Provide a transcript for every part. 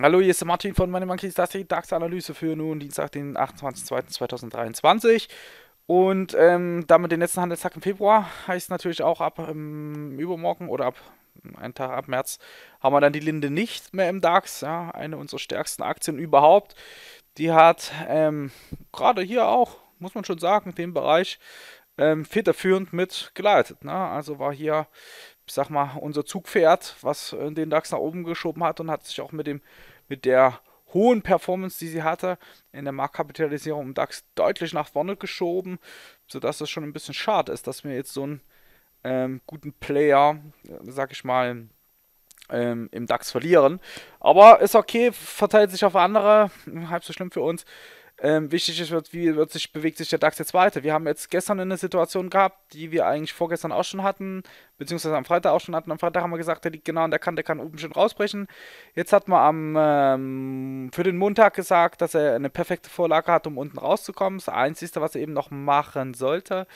Hallo, hier ist der Martin von Money Monkeys, das ist die DAX-Analyse für nun Dienstag, den 28.02.2023. Und ähm, damit den letzten Handelstag im Februar heißt natürlich auch ab ähm, übermorgen oder ab hm, einen Tag ab März haben wir dann die Linde nicht mehr im DAX, ja, eine unserer stärksten Aktien überhaupt. Die hat ähm, gerade hier auch, muss man schon sagen, den Bereich ähm, federführend mitgeleitet. Ne? Also war hier, ich sag mal, unser Zugpferd, was äh, den DAX nach oben geschoben hat und hat sich auch mit, dem, mit der hohen Performance, die sie hatte, in der Marktkapitalisierung im DAX deutlich nach vorne geschoben, sodass es schon ein bisschen schade ist, dass wir jetzt so einen ähm, guten Player, äh, sag ich mal, ähm, im DAX verlieren. Aber ist okay, verteilt sich auf andere, halb so schlimm für uns. Ähm, wichtig ist, wie wird sich, bewegt sich der DAX jetzt weiter. Wir haben jetzt gestern eine Situation gehabt, die wir eigentlich vorgestern auch schon hatten, beziehungsweise am Freitag auch schon hatten. Am Freitag haben wir gesagt, der liegt genau an der Kante, kann oben schön rausbrechen. Jetzt hat man am, ähm, für den Montag gesagt, dass er eine perfekte Vorlage hat, um unten rauszukommen. Das Einzige, was er eben noch machen sollte,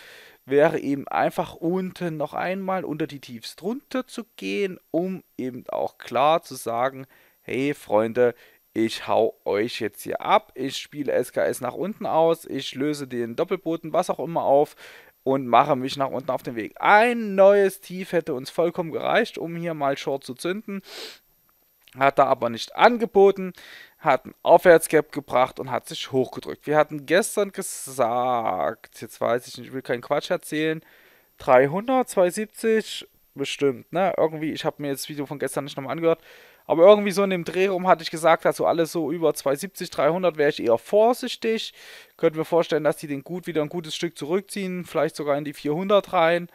wäre eben einfach unten noch einmal unter die Tiefs drunter zu gehen, um eben auch klar zu sagen, hey Freunde, ich hau euch jetzt hier ab, ich spiele SKS nach unten aus, ich löse den Doppelboten, was auch immer auf und mache mich nach unten auf den Weg. Ein neues Tief hätte uns vollkommen gereicht, um hier mal Short zu zünden. Hat er aber nicht angeboten, hat einen Aufwärtsgap gebracht und hat sich hochgedrückt. Wir hatten gestern gesagt, jetzt weiß ich nicht, ich will keinen Quatsch erzählen, 300, 270, bestimmt, ne? Irgendwie, ich habe mir jetzt das Video von gestern nicht nochmal angehört, aber irgendwie so in dem Drehraum hatte ich gesagt, dass so alles so über 270, 300 wäre ich eher vorsichtig. Könnte mir vorstellen, dass die den gut wieder ein gutes Stück zurückziehen, vielleicht sogar in die 400 rein.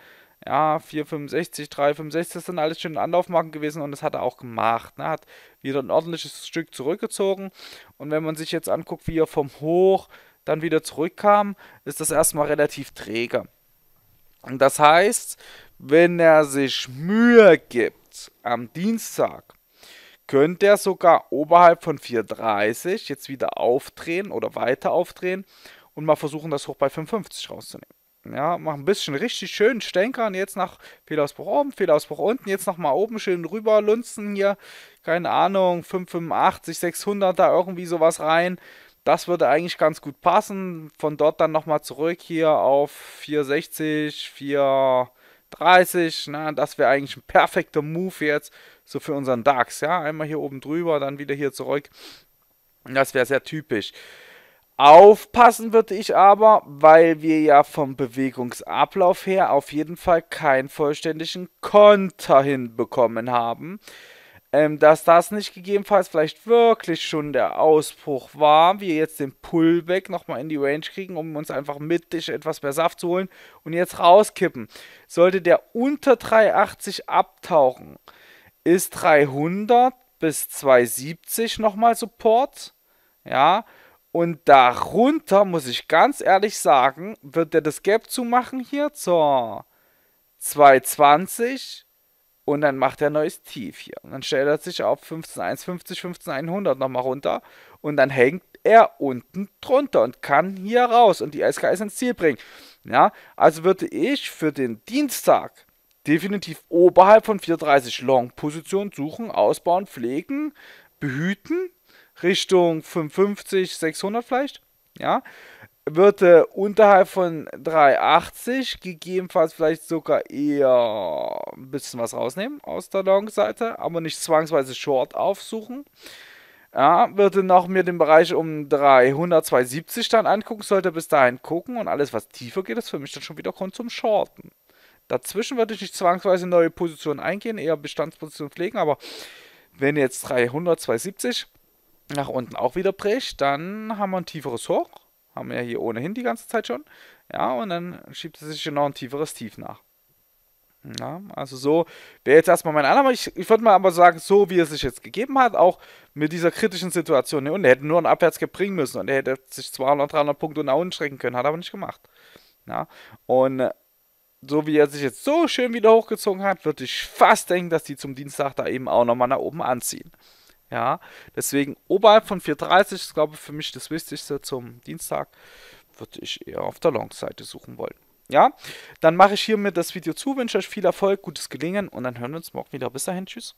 Ja, 465, 365, das sind alles schön Anlaufmarken gewesen und das hat er auch gemacht. Ne? Hat wieder ein ordentliches Stück zurückgezogen. Und wenn man sich jetzt anguckt, wie er vom Hoch dann wieder zurückkam, ist das erstmal relativ träge. Und das heißt, wenn er sich Mühe gibt, am Dienstag könnte er sogar oberhalb von 4,30 jetzt wieder aufdrehen oder weiter aufdrehen und mal versuchen, das hoch bei 5,50 rauszunehmen. Ja, mach ein bisschen richtig schön Stenkern jetzt nach Fehlausbruch oben, Fehlausbruch unten, jetzt nochmal oben schön rüberlunzen hier, keine Ahnung, 585, 600 da irgendwie sowas rein. Das würde eigentlich ganz gut passen. Von dort dann nochmal zurück hier auf 460, 4... 30, ne, das wäre eigentlich ein perfekter Move jetzt, so für unseren DAX, ja, einmal hier oben drüber, dann wieder hier zurück, das wäre sehr typisch. Aufpassen würde ich aber, weil wir ja vom Bewegungsablauf her auf jeden Fall keinen vollständigen Konter hinbekommen haben ähm, dass das nicht gegebenenfalls vielleicht wirklich schon der Ausbruch war, wir jetzt den Pullback nochmal in die Range kriegen, um uns einfach mittig etwas mehr Saft zu holen und jetzt rauskippen. Sollte der unter 380 abtauchen, ist 300 bis 270 nochmal Support, ja, und darunter, muss ich ganz ehrlich sagen, wird der das Gap zumachen hier zur 220 und dann macht er ein neues Tief hier. Und dann stellt er sich auf 15,150, 15,100 nochmal runter. Und dann hängt er unten drunter und kann hier raus und die SKS ins Ziel bringen. Ja, also würde ich für den Dienstag definitiv oberhalb von 4,30 Long-Position suchen, ausbauen, pflegen, behüten. Richtung 550, 600 vielleicht. Ja wird äh, unterhalb von 3,80, gegebenenfalls vielleicht sogar eher ein bisschen was rausnehmen aus der Long-Seite, aber nicht zwangsweise Short aufsuchen. Ja, würde noch mir den Bereich um 300, 270 dann angucken, sollte bis dahin gucken und alles, was tiefer geht, ist für mich dann schon wieder Grund zum Shorten. Dazwischen würde ich nicht zwangsweise neue Positionen eingehen, eher Bestandspositionen pflegen, aber wenn jetzt 300, 270 nach unten auch wieder bricht, dann haben wir ein tieferes Hoch haben wir ja hier ohnehin die ganze Zeit schon. Ja, und dann schiebt es sich noch ein tieferes Tief nach. Ja, also so wäre jetzt erstmal mein Annahme. Ich, ich würde mal aber sagen, so wie es sich jetzt gegeben hat, auch mit dieser kritischen Situation. Ne? Und er hätte nur einen Abwärtsgap bringen müssen und er hätte sich 200, 300 Punkte nach unten schrecken können, hat aber nicht gemacht. Ja, und äh, so wie er sich jetzt so schön wieder hochgezogen hat, würde ich fast denken, dass die zum Dienstag da eben auch nochmal nach oben anziehen. Ja, deswegen oberhalb von 4,30 ist, glaube ich, für mich das Wichtigste zum Dienstag. Würde ich eher auf der Long-Seite suchen wollen. Ja, dann mache ich hiermit das Video zu, wünsche euch viel Erfolg, gutes Gelingen und dann hören wir uns morgen wieder. Bis dahin, tschüss.